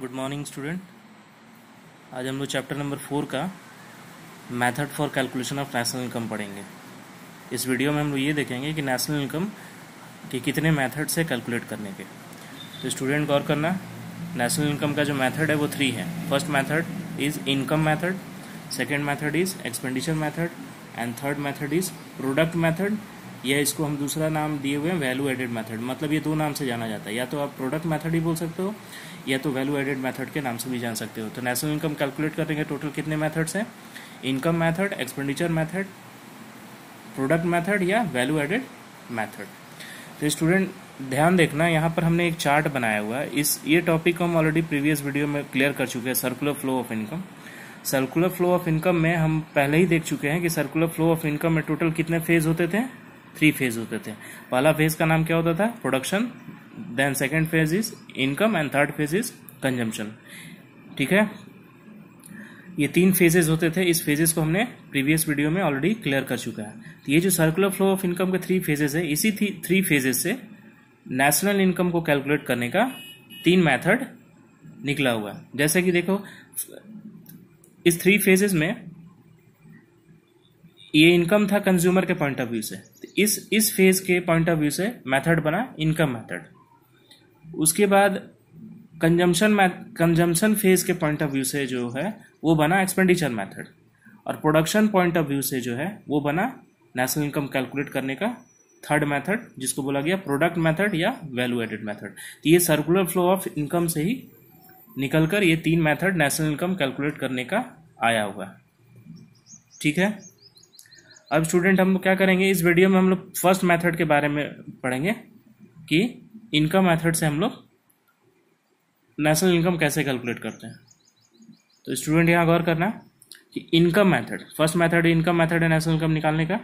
Good morning student आज हम लोग चैप्टर नंबर फोर का method for calculation of national income पढ़ेंगे इस वीडियो में हम लोग ये देखेंगे कि नेशनल इनकम के कितने मेथड है कैलकुलेट करने के तो स्टूडेंट गौर करना नेशनल इनकम का जो मेथड है वो थ्री है first method is income method second method is expenditure method and third method is product method या इसको हम दूसरा नाम दिए हुए हैं वैल्यू एडेड मेथड मतलब ये दो नाम से जाना जाता है या तो आप प्रोडक्ट मेथड ही बोल सकते हो या तो वैल्यू एडेड मेथड के नाम से भी जान सकते हो तो नेशनल इनकम कैलकुलेट करेंगे टोटल कितने मैथड्स हैं income method expenditure method product method या वैल्यू एडेड मैथड तो स्टूडेंट ध्यान देखना यहाँ पर हमने एक चार्ट बनाया हुआ है इस ये टॉपिक को हम ऑलरेडी प्रीवियस वीडियो में क्लियर कर चुके हैं circular flow of income circular flow of income में हम पहले ही देख चुके हैं कि सर्कुलर फ्लो ऑफ इनकम में टोटल कितने फेज होते थे थ्री फेज होते थे पहला फेज का नाम क्या होता था production then second phase is income and third phase is consumption ठीक है ये तीन फेजेस होते थे इस फेजेस को हमने प्रीवियस वीडियो में ऑलरेडी क्लियर कर चुका है तो ये जो सर्कुलर फ्लो ऑफ इनकम के थ्री फेजेस है इसी थ्री फेजेस से नेशनल इनकम को कैलकुलेट करने का तीन मेथड निकला हुआ है जैसे कि देखो इस थ्री फेजेस में ये इनकम था कंज्यूमर के पॉइंट ऑफ व्यू से तो इस इस फेज के पॉइंट ऑफ व्यू से मेथड बना इनकम मेथड उसके बाद कंजम्पशन कंजम्पशन फेज के पॉइंट ऑफ व्यू से जो है वो बना एक्सपेंडिचर मेथड और प्रोडक्शन पॉइंट ऑफ व्यू से जो है वो बना नेशनल इनकम कैलकुलेट करने का थर्ड मेथड जिसको बोला गया प्रोडक्ट मेथड या वैल्यू एडेड मेथड तो ये सर्कुलर फ्लो ऑफ इनकम से ही निकल कर ये तीन मेथड नेशनल इनकम कैलकुलेट करने का आया हुआ ठीक है अब स्टूडेंट हम क्या करेंगे इस वीडियो में हम लोग फर्स्ट मेथड के बारे में पढ़ेंगे कि इनकम मेथड से हम लोग नेशनल इनकम कैसे कैलकुलेट करते हैं तो स्टूडेंट यहाँ गौर करना कि income method first method income method है नेशनल इनकम निकालने का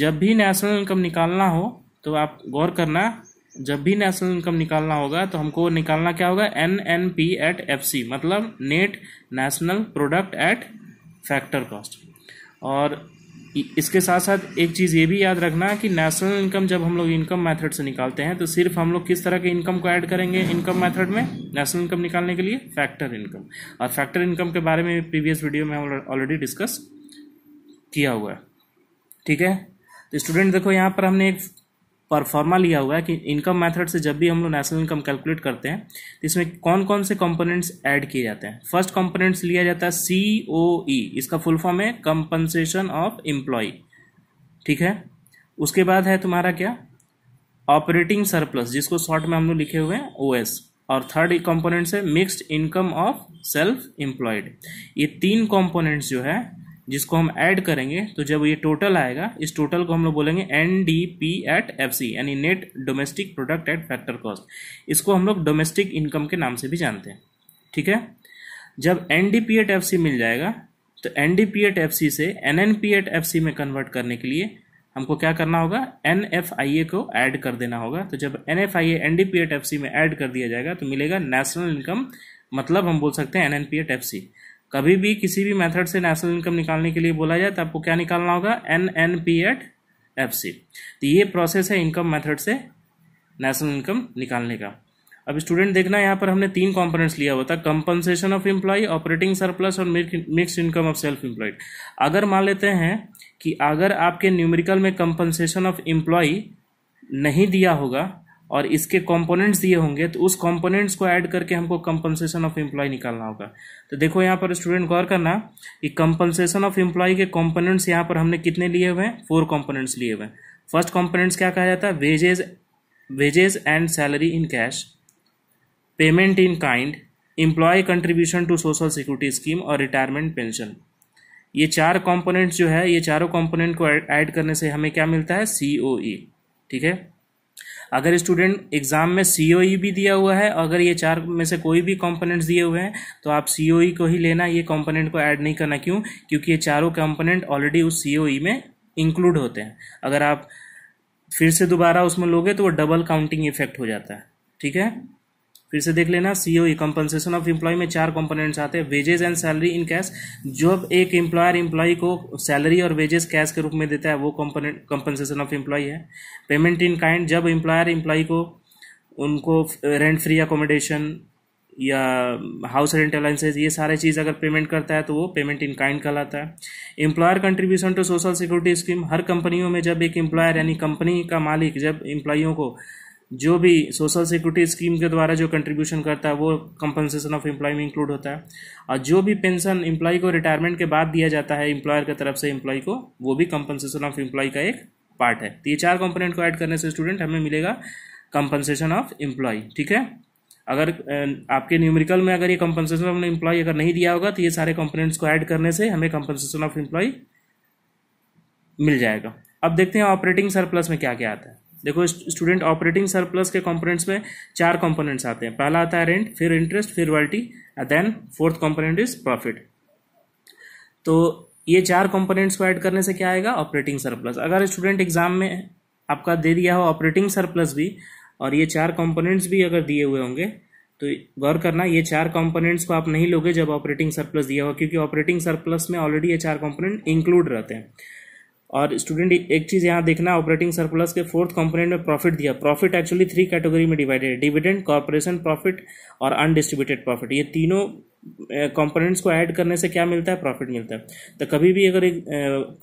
जब भी नेशनल इनकम निकालना हो तो आप गौर करना जब भी नेशनल इनकम निकालना होगा तो हमको निकालना क्या होगा N N P at F C मतलब net national product at factor cost और इसके साथ साथ एक चीज़ ये भी याद रखना कि नेशनल इनकम जब हम लोग इनकम मेथड से निकालते हैं तो सिर्फ हम लोग किस तरह के इनकम को ऐड करेंगे इनकम मेथड में नेशनल इनकम निकालने के लिए फैक्टर इनकम और फैक्टर इनकम के बारे में प्रीवियस वीडियो में ऑलरेडी डिस्कस किया हुआ है ठीक है तो स्टूडेंट देखो यहाँ पर हमने एक पर फॉर्मा लिया हुआ है कि इनकम मेथड से जब भी हम लोग नेशनल इनकम कैलकुलेट करते हैं तो इसमें कौन कौन से कंपोनेंट्स ऐड किए जाते हैं फर्स्ट कंपोनेंट्स लिया जाता है सी ओ ई इसका फुल फॉर्म है कंपनसेशन ऑफ एम्प्लॉय ठीक है उसके बाद है तुम्हारा क्या ऑपरेटिंग सरप्लस जिसको शॉर्ट में हम लोग लिखे हुए हैं ओ एस और थर्ड कंपोनेंट्स है mixed income of self employed ये तीन कंपोनेंट्स जो है जिसको हम ऐड करेंगे तो जब ये टोटल आएगा इस टोटल को हम लोग बोलेंगे N D P at F C यानी net domestic product at factor cost इसको हम लोग डोमेस्टिक इनकम के नाम से भी जानते हैं ठीक है जब N D P at F C मिल जाएगा तो N D P at F C से N N P at F C में कन्वर्ट करने के लिए हमको क्या करना होगा एन एफ आई ए को ऐड कर देना होगा तो जब N F I A N D P at F C में ऐड कर दिया जाएगा तो मिलेगा नेशनल इनकम मतलब हम बोल सकते हैं N N P at F C कभी भी किसी भी मेथड से नेशनल इनकम निकालने के लिए बोला जाए तो आपको क्या निकालना होगा N N P at F C तो ये प्रोसेस है इनकम मेथड से नेशनल इनकम निकालने का अब स्टूडेंट देखना यहाँ पर हमने तीन कंपोनेंट्स लिया हुआ था compensation of employee operating surplus और mix income of self employed अगर मान लेते हैं कि अगर आपके न्यूमेरिकल में कंपनसेशन ऑफ एम्प्लॉय नहीं दिया होगा और इसके कंपोनेंट्स दिए होंगे तो उस कंपोनेंट्स को ऐड करके हमको कंपनसेशन ऑफ एम्प्लॉय निकालना होगा तो देखो यहाँ पर स्टूडेंट गौर करना कि कंपनसेशन ऑफ एम्प्लॉय के कंपोनेंट्स यहाँ पर हमने कितने लिए हुए हैं फोर कंपोनेंट्स लिए हुए हैं फर्स्ट कंपोनेंट्स क्या कहा जाता है wages wages and salary in cash payment in kind employee contribution to social security scheme और रिटायरमेंट पेंशन ये चार कॉम्पोनेंट्स जो है ये चारों कॉम्पोनेंट को ऐड करने से हमें क्या मिलता है सी e। ठीक है अगर स्टूडेंट एग्ज़ाम में सी e भी दिया हुआ है अगर ये चार में से कोई भी कॉम्पोनेंट दिए हुए हैं तो आप सी e को ही लेना ये कॉम्पोनेंट को ऐड नहीं करना क्यों क्योंकि ये चारों कॉम्पोनेंट ऑलरेडी उस सी e में इंक्लूड होते हैं अगर आप फिर से दोबारा उसमें लोगे तो वो डबल काउंटिंग इफेक्ट हो जाता है ठीक है फिर से देख लेना ई कंपनसेशन ऑफ एम्प्लॉय में चार कंपोनेंट्स आते हैं wages and salary in cash जब एक एम्प्लॉयर इम्प्लॉय को सैलरी और वेजेस कैश के रूप में देता है वो कंपोनेंट कंपनसेशन ऑफ एम्प्लॉय है पेमेंट इन काइंड जब एम्प्लॉयर एम्प्लॉय को उनको रेंट फ्री अकोमोडेशन या हाउस रेंट अलाइंसेज ये सारे चीज़ अगर पेमेंट करता है तो वो पेमेंट इन काइंड कहलाता है employer contribution to social security scheme हर कंपनियों में जब एक एम्प्लॉयर यानी कंपनी का मालिक जब इम्प्लॉयों को जो भी सोशल सिक्योरिटी स्कीम के द्वारा जो कंट्रीब्यूशन करता है वो कंपनसेशन ऑफ एम्प्लॉय में इंक्लूड होता है और जो भी पेंशन एम्प्लॉय को रिटायरमेंट के बाद दिया जाता है एम्प्लॉयर की तरफ से एम्प्लॉय को वो भी कंपनसेशन ऑफ एम्प्लॉय का एक पार्ट है तो ये चार कंपोनेंट को ऐड करने से स्टूडेंट हमें मिलेगा कंपनसेशन ऑफ एम्प्लॉय ठीक है अगर आपके न्यूमेरिकल में अगर ये कंपनसेशन ऑफ एम्प्लॉय अगर नहीं दिया होगा तो ये सारे कंपोनेंट्स को ऐड करने से हमें कंपनसेशन ऑफ एम्प्लॉय मिल जाएगा अब देखते हैं ऑपरेटिंग सरप्लस में क्या क्या आता है देखो स्टूडेंट ऑपरेटिंग सरप्लस के कंपोनेंट्स में चार कंपोनेंट्स आते हैं पहला आता है रेंट फिर इंटरेस्ट फिर royalty and then fourth component is profit तो ये चार कंपोनेंट्स को ऐड करने से क्या आएगा ऑपरेटिंग सरप्लस अगर स्टूडेंट एग्जाम में आपका दे दिया हो ऑपरेटिंग सरप्लस भी और ये चार कॉम्पोनेंट्स भी अगर दिए हुए होंगे तो गौर करना ये चार कंपोनेंट्स को आप नहीं लोगे जब ऑपरेटिंग सरप्लस दिया हो क्योंकि ऑपरेटिंग सरप्लस में ऑलरेडी ये चार कंपोनेंट इंक्लूड रहते हैं और स्टूडेंट एक चीज़ यहाँ देखना ऑपरेटिंग सरप्लस के फोर्थ कंपोनेंट में प्रॉफिट दिया प्रॉफिट एक्चुअली थ्री कैटेगरी में डिवाइडेड है डिविडेंड कॉर्पोरेशन प्रॉफिट और अनडिस्ट्रीब्यूटेड प्रॉफिट ये तीनों कंपोनेंट्स को ऐड करने से क्या मिलता है प्रॉफिट मिलता है तो कभी भी अगर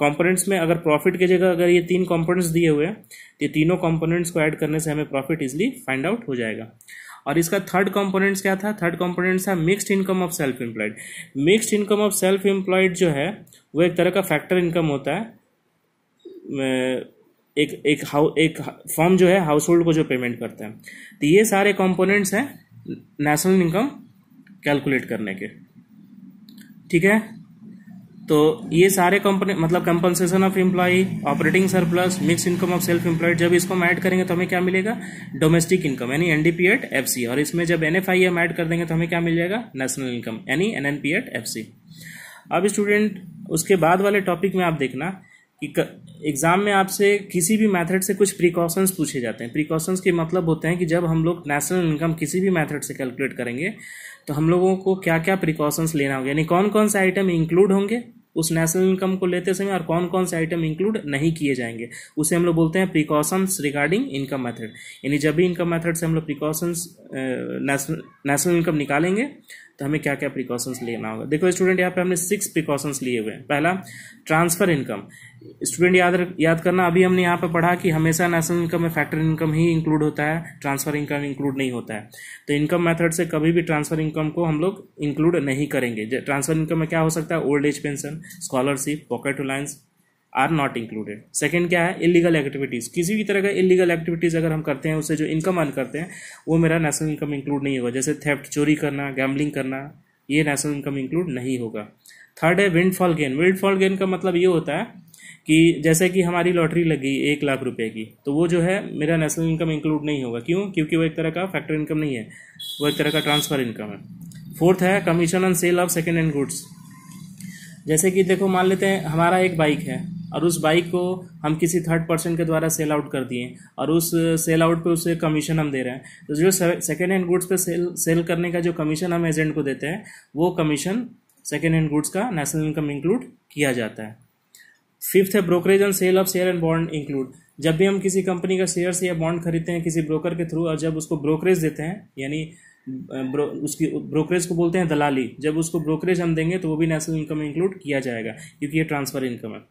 कंपोनेंट्स में अगर प्रॉफिट की जगह अगर ये तीन कंपोनेंट्स दिए हुए हैं तो ये तीनों कंपोनेंट्स को ऐड करने से हमें प्रॉफिट इजिली फाइंड आउट हो जाएगा और इसका थर्ड कंपोनेंट्स क्या था थर्ड कंपोनेंट्स था mixed income of self employed mixed income of self employed जो है वो एक तरह का फैक्टर इनकम होता है एक एक हाउ एक फॉर्म जो है हाउस होल्ड को जो पेमेंट करते हैं तो ये सारे कंपोनेंट्स हैं नेशनल इनकम कैलकुलेट करने के ठीक है तो ये सारे कंपनी मतलब compensation of employee operating surplus mix income of self employed जब इसको हम ऐड करेंगे तो हमें क्या मिलेगा डोमेस्टिक इनकम यानी एनडीपी एट एफ सी और इसमें जब N F I M add कर देंगे तो हमें क्या मिल जाएगा नेशनल इनकम यानी N N P at F C अब स्टूडेंट उसके बाद वाले टॉपिक में आप देखना कि एग्ज़ाम में आपसे किसी भी मेथड से कुछ प्रिकॉशंस पूछे जाते हैं प्रिकॉशंस के मतलब होते हैं कि जब हम लोग नेशनल इनकम किसी भी मेथड से कैलकुलेट करेंगे तो हम लोगों को क्या क्या प्रिकॉशंस लेना होगा यानी कौन कौन से आइटम इंक्लूड होंगे उस नेशनल इनकम को लेते समय और कौन कौन से आइटम इंक्लूड नहीं किए जाएंगे उसे हम लोग बोलते हैं प्रिकॉशंस रिगार्डिंग इनकम मेथड यानी जब भी इनकम मेथड से हम लोग प्रिकॉशंस नेशनल इनकम निकालेंगे तो हमें क्या क्या प्रिकॉशंस लेना होगा देखो स्टूडेंट यहाँ पे हमने सिक्स प्रिकॉशंस लिए हुए हैं पहला ट्रांसफर इनकम स्टूडेंट याद याद करना अभी हमने यहाँ पर पढ़ा कि हमेशा नेशनल इनकम में फैक्टर इनकम ही इंक्लूड होता है ट्रांसफर इनकम इंक्लूड नहीं होता है तो इनकम मेथड से कभी भी ट्रांसफर इनकम को हम लोग इंक्लूड नहीं करेंगे ट्रांसफर इनकम में क्या हो सकता है old age pension scholarship pocket allowance are not included second क्या है इलीगल एक्टिविटीज़ किसी भी तरह का इलीगल एक्टिविटीज़ अगर हम करते हैं उससे जो इनकम अर्न करते हैं वो मेरा नेशनल इनकम इंक्लूड नहीं होगा जैसे थेफ्ट चोरी करना गैम्बलिंग करना ये नेशनल इनकम इंक्लूड नहीं होगा थर्ड है विंडफॉल गेन विंडफॉल गेन का मतलब ये होता है कि जैसे कि हमारी लॉटरी लगी एक लाख रुपए की तो वो जो है मेरा नेशनल इनकम इंक्लूड नहीं होगा क्यों क्योंकि वो एक तरह का फैक्टर इनकम नहीं है वो एक तरह का ट्रांसफ़र इनकम है फोर्थ है commission on sale of second hand goods जैसे कि देखो मान लेते हैं हमारा एक बाइक है और उस बाइक को हम किसी थर्ड पर्सन के द्वारा सेल आउट कर दिए और उस सेल आउट पे उसे कमीशन हम दे रहे हैं तो जो सेकेंड हैंड गुड्स पे सेल सेल करने का जो कमीशन हम एजेंट को देते हैं वो कमीशन सेकेंड हैंड गुड्स का नेशनल इनकम इंक्लूड किया जाता है फिफ्थ है brokerage on sale of share and bond include जब भी हम किसी कंपनी का शेयर्स या बॉन्ड खरीदते हैं किसी ब्रोकर के थ्रू और जब उसको ब्रोकरेज देते हैं यानी ब्रो, उसकी ब्रोकरेज को बोलते हैं दलाली जब उसको ब्रोकरेज हम देंगे तो वो भी नेशनल इनकम इंक्लूड किया जाएगा क्योंकि ये ट्रांसफर इनकम है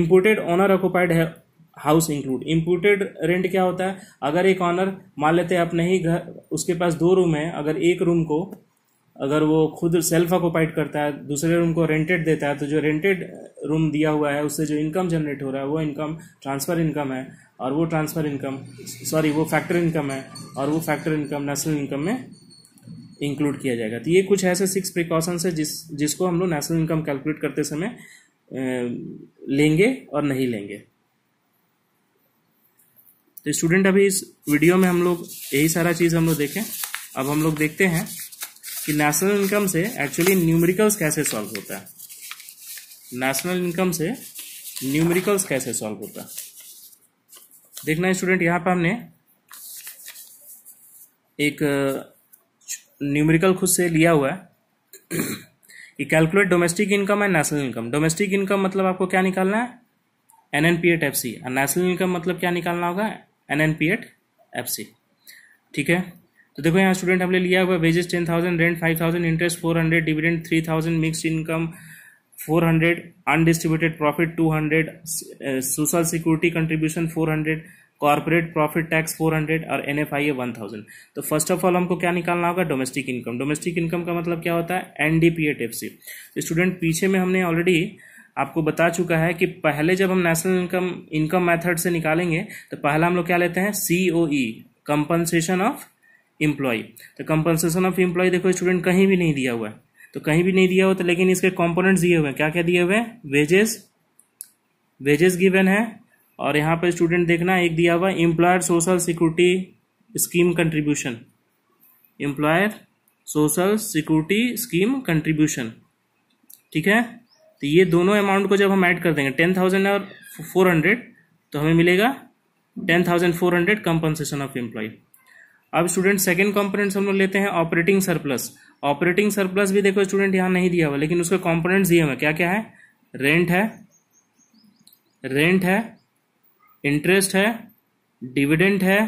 इम्पोर्टेड ऑनर ऑक्यूपाइड है हाउस इंक्लूड इंपोर्टेड रेंट क्या होता है अगर एक ऑनर मान लेते हैं अपने ही घर उसके पास दो रूम है अगर एक रूम को अगर वो खुद सेल्फ ऑक्यूपाइड करता है दूसरे रूम को रेंटेड देता है तो जो रेंटेड रूम दिया हुआ है उससे जो इनकम जनरेट हो रहा है वो इनकम ट्रांसफ़र इनकम है और वो ट्रांसफ़र इनकम सॉरी वो फैक्टर इनकम है और वो फैक्टर इनकम नेशनल इनकम में इंक्लूड किया जाएगा तो ये कुछ ऐसे सिक्स प्रिकॉशंस है जिस जिसको हम लोग नेशनल इनकम कैलकुलेट करते समय लेंगे और नहीं लेंगे तो स्टूडेंट अभी इस वीडियो में हम लोग यही सारा चीज़ हम लोग देखें अब हम लोग देखते हैं कि नेशनल इनकम से एक्चुअली न्यूमेरिकल्स कैसे सॉल्व होता है नेशनल इनकम से न्यूमेरिकल्स कैसे सॉल्व होता है देखना है स्टूडेंट यहाँ पर हमने एक न्यूमेरिकल uh, खुद से लिया हुआ है कि calculate domestic income and national income domestic income मतलब आपको क्या निकालना है N N P at F C और नेशनल इनकम मतलब क्या निकालना होगा N N P at F C ठीक है तो देखो यहाँ स्टूडेंट हमने लिया हुआ wages ten thousand rent five thousand interest four hundred dividend three thousand mix income four hundred undistributed profit two hundred social security contribution four hundred corporate profit tax four hundred और N F I A one thousand तो first of all हमको क्या निकालना होगा domestic income domestic income का मतलब क्या होता है N D P A student पीछे में हमने ऑलरेडी आपको बता चुका है कि पहले जब हम नेशनल इनकम इनकम मेथड से निकालेंगे तो पहला हम लोग क्या लेते हैं C O E compensation of employ तो कंपनसेशन ऑफ एम्प्लॉय देखो स्टूडेंट कहीं भी नहीं दिया हुआ है तो कहीं भी नहीं दिया हुआ तो लेकिन इसके कंपोनेंट्स दिए हुए हैं क्या क्या दिए हुए हैं वेजेस वेजेस गिवन है और यहाँ पर स्टूडेंट देखना एक दिया हुआ employer social security scheme contribution employer social security scheme contribution ठीक है तो ये दोनों अमाउंट को जब हम ऐड कर देंगे टेन थाउजेंड और फोर हंड्रेड तो हमें मिलेगा ten thousand four hundred compensation of employ अब स्टूडेंट सेकेंड कंपोनेंट्स हम लोग लेते हैं ऑपरेटिंग सरप्लस ऑपरेटिंग सरप्लस भी देखो स्टूडेंट यहां नहीं दिया हुआ लेकिन उसके कॉम्पोनेट दिए हुए क्या क्या है रेंट है रेंट है इंटरेस्ट है डिविडेंट है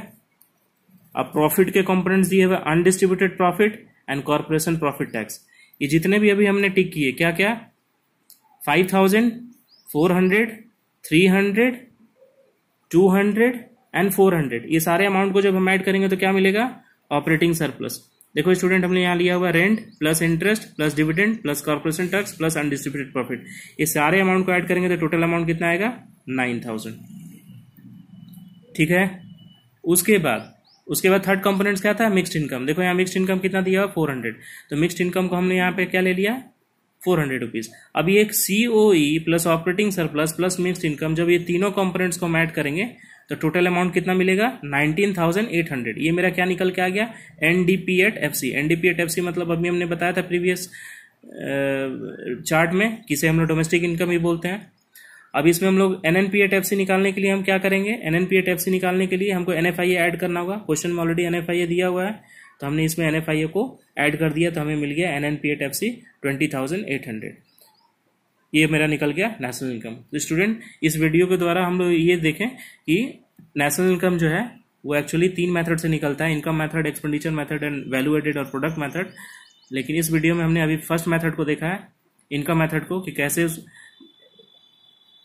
अब प्रॉफिट के कॉम्पोनेट दिए हुए undistributed profit and corporation profit tax ये जितने भी अभी हमने टिक किए क्या क्या five thousand four hundred three hundred two hundred and four hundred ये सारे अमाउंट को जब हम ऐड करेंगे तो क्या मिलेगा ऑपरेटिंग सरप्लस देखो स्टूडेंट हमने यहाँ लिया हुआ rent plus interest plus dividend plus corporation tax plus undistributed profit ये सारे अमाउंट को ऐड करेंगे तो टोटल अमाउंट कितना आएगा नाइन थाउजेंड ठीक है उसके बाद उसके बाद थर्ड कंपोनेंट्स क्या था मिक्स्ड इनकम देखो यहाँ मिक्स्ड इनकम कितना दिया हुआ फोर हंड्रेड तो मिक्स्ड इनकम को हमने यहाँ पे क्या ले लिया फोर हंड्रेड रुपीज अभी एक C plus operating surplus plus mixed income जब ये तीनों कंपोनेंट्स को हम ऐड करेंगे तो टोटल अमाउंट कितना मिलेगा नाइनटीन थाउजेंड एट हंड्रेड ये मेरा क्या निकल के आ गया N D P at F C N D P at F C मतलब अभी हमने बताया था प्रीवियस चार्ट में किसे हम लोग डोमेस्टिक इनकम ही बोलते हैं अब इसमें हम लोग N N P at F C निकालने के लिए हम क्या करेंगे N N P at F C निकालने के लिए हमको N F I A add करना होगा क्वेश्चन में already N F I A दिया हुआ है तो हमने इसमें एन एफ आई ए को ऐड कर दिया तो हमें मिल गया N N P at F C twenty thousand eight hundred ये मेरा निकल गया नेशनल इनकम तो स्टूडेंट इस वीडियो के द्वारा हम लोग ये देखें कि नेशनल इनकम जो है वो एक्चुअली तीन मेथड से निकलता है income method expenditure method and value added और प्रोडक्ट मेथड लेकिन इस वीडियो में हमने अभी फर्स्ट मेथड को देखा है इनकम मेथड को कि कैसे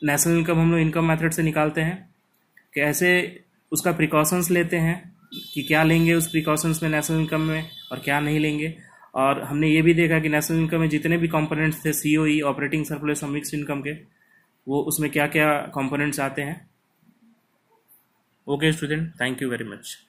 नेशनल इनकम हम लोग इनकम मेथड से निकालते हैं कैसे उसका प्रिकॉशंस लेते हैं कि क्या लेंगे उस प्रिकॉशंस में नेशनल इनकम में और क्या नहीं लेंगे और हमने ये भी देखा कि नेशनल इनकम में जितने भी कंपोनेंट्स थे सीओई ऑपरेटिंग सरप्लस और मिक्स इनकम के वो उसमें क्या क्या कंपोनेंट्स आते हैं okay student thank you very much